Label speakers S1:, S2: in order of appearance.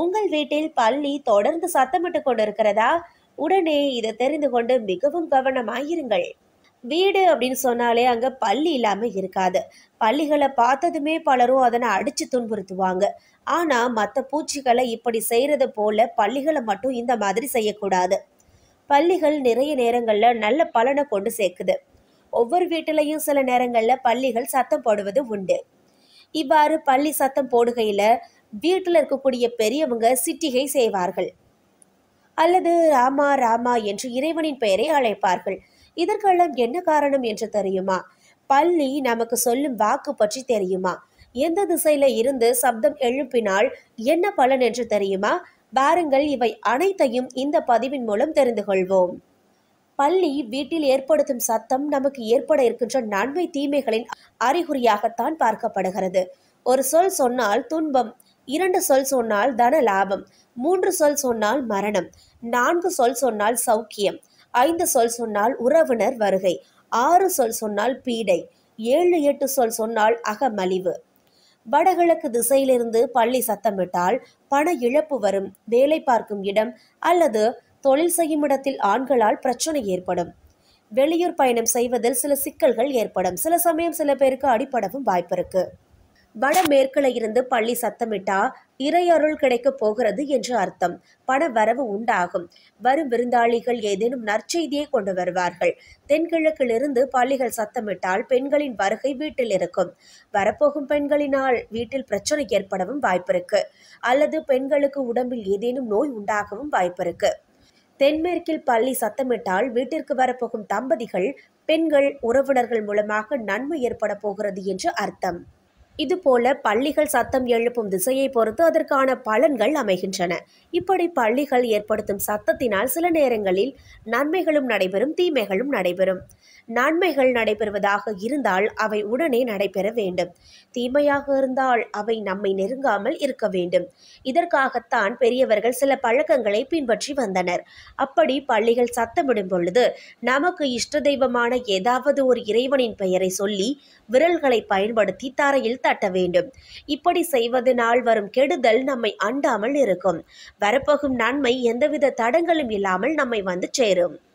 S1: உங்கள் வீட்டில் பள்ளி தொடர்ந்து சத்தமிட்டு கொண்டிருக்கிறதா உடனே இதை தெரிந்து கொண்டு மிகவும் கவனமாயிருங்கள் வீடு அப்படின்னு சொன்னாலே அங்க பள்ளி இல்லாம இருக்காது பள்ளிகளை பார்த்ததுமே பலரும் அதனை அடிச்சு துன்புறுத்துவாங்க ஆனா மற்ற பூச்சிகளை இப்படி செய்யறது போல பள்ளிகளை மட்டும் இந்த மாதிரி செய்யக்கூடாது பள்ளிகள் நிறைய நேரங்கள்ல நல்ல பலனை கொண்டு சேர்க்குது ஒவ்வொரு வீட்டிலையும் சில நேரங்கள்ல பள்ளிகள் சத்தம் போடுவது உண்டு இவ்வாறு பள்ளி சத்தம் போடுகையில வீட்டில் இருக்கக்கூடிய பெரியவங்க சிட்டிகை செய்வார்கள் அல்லது ராமா ராமா என்று இறைவனின் பெயரை அழைப்பார்கள் இதற்கெல்லாம் என்ன காரணம் என்று தெரியுமா பள்ளி நமக்கு சொல்லும் வாக்கு பற்றி தெரியுமா எந்த திசையில இருந்து சப்தம் எழுப்பினால் என்ன பலன் என்று தெரியுமா பாருங்கள் இவை அனைத்தையும் இந்த பதிவின் மூலம் தெரிந்து கொள்வோம் பள்ளி வீட்டில் ஏற்படுத்தும் சத்தம் நமக்கு ஏற்பட இருக்கின்ற நன்மை தீமைகளின் அறிகுறியாகத்தான் பார்க்கப்படுகிறது ஒரு சொல் சொன்னால் துன்பம் இரண்டு சொல் சொன்னால் தன லாபம் மூன்று சொல் சொன்னால் மரணம் நான்கு சொல் சொன்னால் சௌக்கியம் ஐந்து சொல் சொன்னால் உறவினர் வருகை ஆறு சொல் சொன்னால் பீடை ஏழு எட்டு சொல் சொன்னால் அகமலிவு வடகிழக்கு திசையிலிருந்து பள்ளி சத்தமிட்டால் பண இழப்பு வரும் வேலை பார்க்கும் இடம் அல்லது தொழில் செய்யும் இடத்தில் ஆண்களால் பிரச்சனை ஏற்படும் வெளியூர் பயணம் செய்வதில் சில சிக்கல்கள் ஏற்படும் சில சமயம் சில பேருக்கு அடிப்படவும் வாய்ப்பிருக்கு வடமேற்குல இருந்து பள்ளி சத்தமிட்டா இறையருள் கிடைக்கப் போகிறது என்று அர்த்தம் பண வரவு உண்டாகும் வரும் விருந்தாளிகள் ஏதேனும் நற்செய்தியை கொண்டு வருவார்கள் தென்கிழக்கிலிருந்து பள்ளிகள் சத்தமிட்டால் பெண்களின் வருகை வீட்டில் இருக்கும் வரப்போகும் பெண்களினால் வீட்டில் பிரச்சனை ஏற்படவும் வாய்ப்பிருக்கு அல்லது பெண்களுக்கு உடம்பில் ஏதேனும் நோய் உண்டாகவும் வாய்ப்பிருக்கு தென்மேற்கில் பள்ளி சத்தமிட்டால் வீட்டிற்கு வரப்போகும் தம்பதிகள் பெண்கள் உறவினர்கள் மூலமாக நன்மை ஏற்பட போகிறது என்று அர்த்தம் இதுபோல பள்ளிகள் சத்தம் எழுப்பும் திசையை பொறுத்து அதற்கான பலன்கள் அமைகின்றன இப்படி பள்ளிகள் ஏற்படுத்தும் சத்தத்தினால் சில நேரங்களில் நன்மைகளும் நடைபெறும் தீமைகளும் நடைபெறும் நன்மைகள் நடைபெறுவதாக இருந்தால் அவை உடனே நடைபெற வேண்டும் தீமையாக இருந்தால் அவை நம்மை நெருங்காமல் இருக்க வேண்டும் இதற்காகத்தான் பெரியவர்கள் சில பழக்கங்களை பின்பற்றி வந்தனர் அப்படி பள்ளிகள் சத்தமிடும் பொழுது நமக்கு இஷ்ட தெய்வமான ஏதாவது ஒரு இறைவனின் பெயரை சொல்லி விரல்களை பயன்படுத்தி தரையில் தட்ட வேண்டும் இப்படி செய்வதனால் வரும் கெடுதல் நம்மை அண்டாமல் இருக்கும் வரப்போகும் நன்மை எந்தவித தடங்களும் இல்லாமல் நம்மை வந்து சேரும்